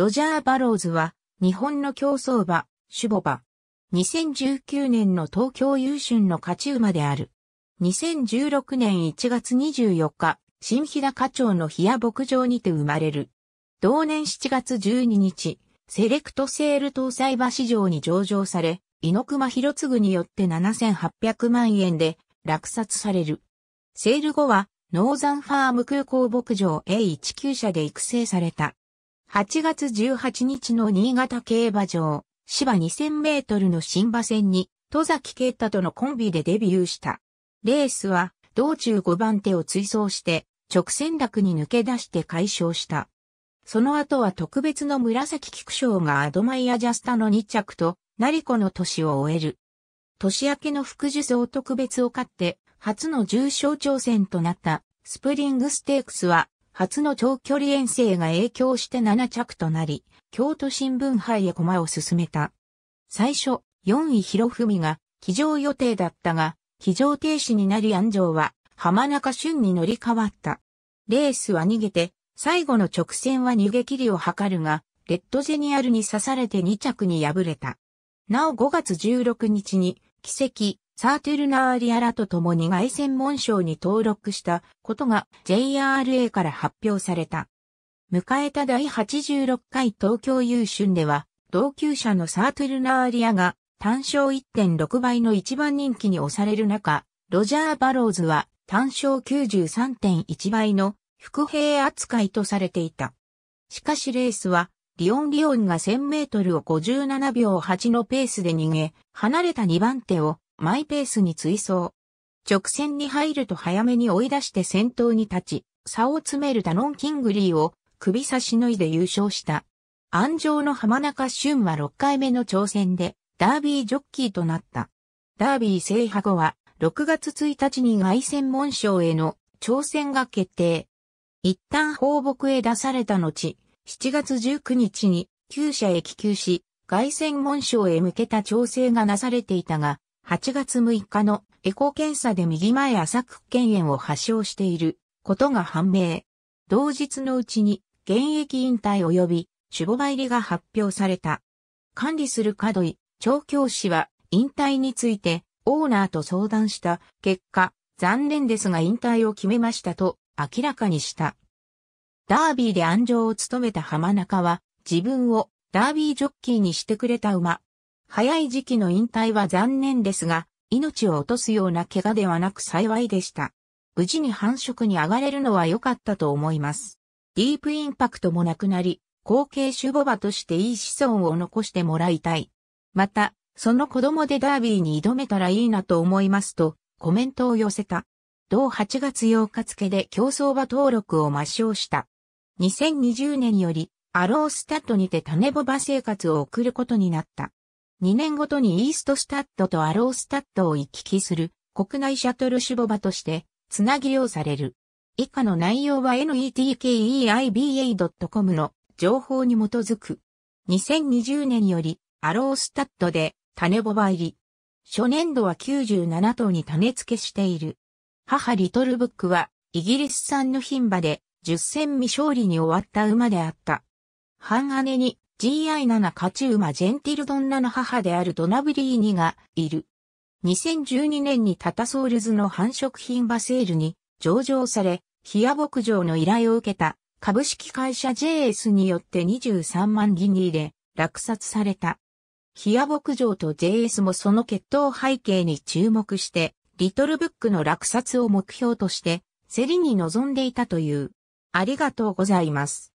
ロジャー・バローズは、日本の競走馬、シュボバ。2019年の東京優春の勝ち馬である。2016年1月24日、新日高町の日屋牧場にて生まれる。同年7月12日、セレクトセール搭載馬市場に上場され、猪熊博次によって7800万円で落札される。セール後は、ノーザンファーム空港牧場 A19 社で育成された。8月18日の新潟競馬場、芝2000メートルの新馬戦に、戸崎啓太とのコンビでデビューした。レースは、道中5番手を追走して、直線落に抜け出して解消した。その後は特別の紫菊賞がアドマイアジャスタの2着と、成子の年を終える。年明けの副受草特別を勝って、初の重賞挑戦となった、スプリングステークスは、初の長距離遠征が影響して7着となり、京都新聞杯へ駒を進めた。最初、4位広文が、騎乗予定だったが、騎乗停止になり安城は、浜中俊に乗り換わった。レースは逃げて、最後の直線は逃げ切りを図るが、レッドジェニアルに刺されて2着に敗れた。なお5月16日に、奇跡、サーテルナーリアらと共に外専門賞に登録したことが JRA から発表された。迎えた第86回東京優春では、同級者のサーテルナーリアが単勝1.6倍の一番人気に押される中、ロジャー・バローズは単勝93.1倍の副兵扱いとされていた。しかしレースは、リオン・リオンが1000メートルを57秒8のペースで逃げ、離れた2番手をマイペースに追走。直線に入ると早めに追い出して先頭に立ち、差を詰めるダノン・キングリーを首差し脱いで優勝した。安城の浜中俊は6回目の挑戦で、ダービージョッキーとなった。ダービー制覇後は、6月1日に外専門賞への挑戦が決定。一旦放牧へ出された後、7月19日に旧社へ帰球し、外専門賞へ向けた調整がなされていたが、8月6日のエコ検査で右前浅く腱炎を発症していることが判明。同日のうちに現役引退及び守護入りが発表された。管理する角井調教師は引退についてオーナーと相談した結果、残念ですが引退を決めましたと明らかにした。ダービーで安城を務めた浜中は自分をダービージョッキーにしてくれた馬、早い時期の引退は残念ですが、命を落とすような怪我ではなく幸いでした。無事に繁殖に上がれるのは良かったと思います。ディープインパクトもなくなり、後継種母馬としていい子孫を残してもらいたい。また、その子供でダービーに挑めたらいいなと思いますと、コメントを寄せた。同8月8日付で競争馬登録を抹消した。2020年より、アロースタッドにて種ボバ生活を送ることになった。2年ごとにイーストスタッドとアロースタッドを行き来する国内シャトルュボバとしてつなぎ用される。以下の内容は netkeiba.com の情報に基づく。2020年よりアロースタッドで種ボバ入り。初年度は97頭に種付けしている。母リトルブックはイギリス産の牝馬で10戦未勝利に終わった馬であった。半姉に GI7 勝ち馬ジェンティルドンナの母であるドナブリーニがいる。2012年にタタソールズの繁殖品バセールに上場され、ヒア牧場の依頼を受けた株式会社 JS によって23万ギニーで落札された。ヒア牧場と JS もその血統背景に注目して、リトルブックの落札を目標として、競りに臨んでいたという。ありがとうございます。